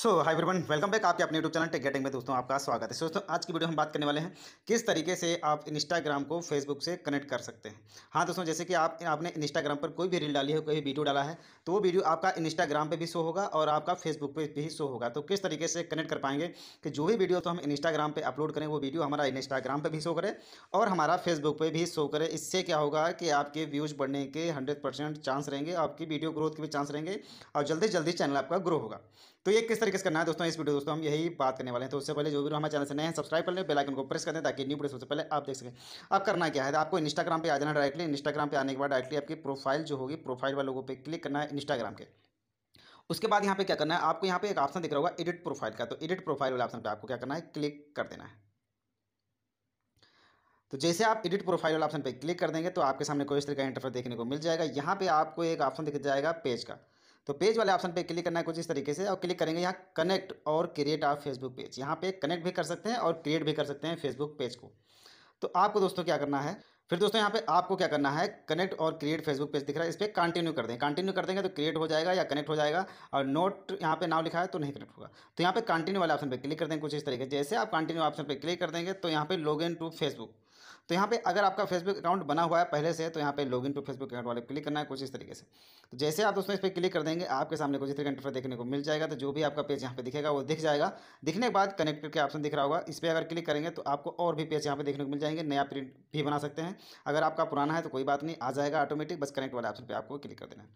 सो hi everyone welcome back आपके अपने YouTube channel take getting में दोस्तों आपका स्वागत है दोस्तों आज की वीडियो हम बात करने वाले हैं किस तरीके से आप इंस्टाग्राम को फेसबुक से कनेक्ट कर सकते हैं हाँ दोस्तों जैसे कि आप आपने इंस्टाग्राम पर कोई भी रील डाली है कोई भी वीडियो डाला है तो वो वीडियो आपका इंस्टाग्राम पर भी शो होगा और आपका फेसबुक पर भी शो होगा तो किस तरीके से कनेक्ट कर पाएंगे कि जो भी वीडियो तो हम इंस्टाग्राम पर अपलोड करें वो वीडियो हमारा इंस्टाग्राम पर भी शो करे और हमारा फेसबुक पर भी शो करे इससे क्या होगा कि आपके व्यूज़ बढ़ने के हंड्रेड चांस रहेंगे आपकी वीडियो ग्रोथ के भी चांस रहेंगे और जल्दी जल्दी चैनल आपका ग्रो होगा तो ये किस तरीके से करना है दोस्तों इस वीडियो दोस्तों हम यही बात करने वाले हैं तो उससे पहले जो भी हमारे चैनल से नए हैं सब्सक्राइब कर लें बेलाइकन को प्रेस कर दें ताकि न्यू वीडियो सबसे पहले आप देख सकें अब करना क्या है आपको इंस्टाग्राम पर आ जाना डायरेक्टली इंस्टाग्राम पर आने के बाद डायरेक्टली आपकी प्रोफाइल जो होगी प्रोफाइल वालों लोगों पर क्लिक करना है इंस्टाग्राम के उसके बाद यहाँ पे क्या करना है आपको यहाँ पे एक ऑप्शन दिख रहा होगा एडिट प्रोफाइल का तो एडिट प्रोफाइल वाले ऑप्शन पे आपको क्या करना है क्लिक कर देना है तो जैसे आप एडिट प्रोफाइल वाला ऑप्शन पे क्लिक कर देंगे तो आपके सामने कोई इस तरह का इंटरफेस देखने को मिल जाएगा यहाँ पे आपको एक ऑप्शन दिख जाएगा पेज का तो पेज वाले ऑप्शन पे क्लिक करना है कुछ इस तरीके से और क्लिक करेंगे यहाँ कनेक्ट और क्रिएट आ फेसबुक पेज यहाँ पे कनेक्ट भी कर सकते हैं और क्रिएट भी कर सकते हैं फेसबुक पेज को तो आपको दोस्तों क्या करना है फिर दोस्तों यहाँ पे आपको क्या करना है कनेक्ट और क्रिएट फेसबुक पेज दिख रहा है इस पर कंटिन्यू कर दें कंटिन्यू कर देंगे तो क्रिएट हो जाएगा या कनेक्ट हो जाएगा और नोट यहाँ पे नाव लिखा है तो नहीं कनेक्ट होगा तो यहाँ पे कंटिन्यू वाले ऑप्शन पे क्लिक कर देंगे कुछ इस तरीके जैसे आप कंटिन्यू ऑप्शन पे क्लिक कर देंगे तो यहाँ पे लॉग इन टू फेसबुक तो यहाँ पे अगर आपका फेसबुक अकाउंट बना हुआ है पहले से तो यहाँ पे log in to Facebook account वाले क्लिक करना है कुछ इस तरीके से तो जैसे आप दोस्तों इस पर क्लिक कर देंगे आपके सामने कुछ इस तरीके इंटरफेस देखने को मिल जाएगा तो जो भी आपका पेज यहाँ पे दिखेगा वो दिख जाएगा दिखने के बाद कनेक्ट करके ऑप्शन दिख रहा होगा इस पर अगर क्लिक करेंगे तो आपको और भी पेज यहाँ पे देखने को मिल जाएंगे नया प्रिंट भी बना सकते हैं अगर आपका पुराना है तो कोई बात नहीं आ जाएगा ऑटोमेटिक बस कनेक्ट वाले ऑप्शन पर आपको क्लिक कर देना है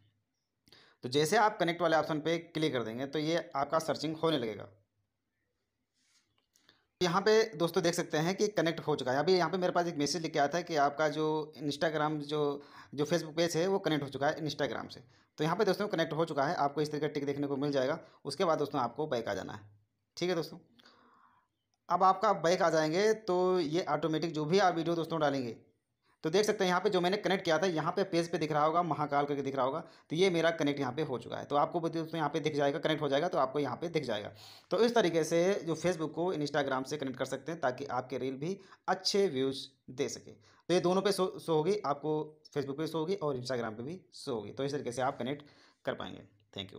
तो जैसे आप कनेक्ट वाले ऑप्शन पर क्लिक कर देंगे तो ये आपका सर्चिंग होने लगेगा यहाँ पे दोस्तों देख सकते हैं कि कनेक्ट हो चुका है अभी यहाँ पे मेरे पास एक मैसेज लिख के आया था कि आपका जो इंस्टाग्राम जो जो फेसबुक पेज है वो कनेक्ट हो चुका है इंस्टाग्राम से तो यहाँ पे दोस्तों कनेक्ट हो चुका है आपको इस तरह का टिक देखने को मिल जाएगा उसके बाद दोस्तों आपको बैक आ जाना है ठीक है दोस्तों अब आपका बैक आ जाएंगे तो ये ऑटोमेटिक जो भी आप वीडियो दोस्तों डालेंगे तो देख सकते हैं यहाँ पे जो मैंने कनेक्ट किया था यहाँ पे पेज पे दिख रहा होगा महाकाल करके दिख रहा होगा तो ये मेरा कनेक्ट यहाँ पे हो चुका है तो आपको दोस्तों यहाँ पे दिख जाएगा कनेक्ट हो जाएगा तो आपको यहाँ पे दिख जाएगा तो इस तरीके से जो फेसबुक को इंस्टाग्राम से कनेक्ट कर सकते हैं ताकि आपके रील भी अच्छे व्यूज़ दे सके तो ये दोनों पे शो शो होगी आपको फेसबुक पर शो होगी और इंस्टाग्राम पर भी शो होगी तो इस तरीके से आप कनेक्ट कर पाएंगे थैंक यू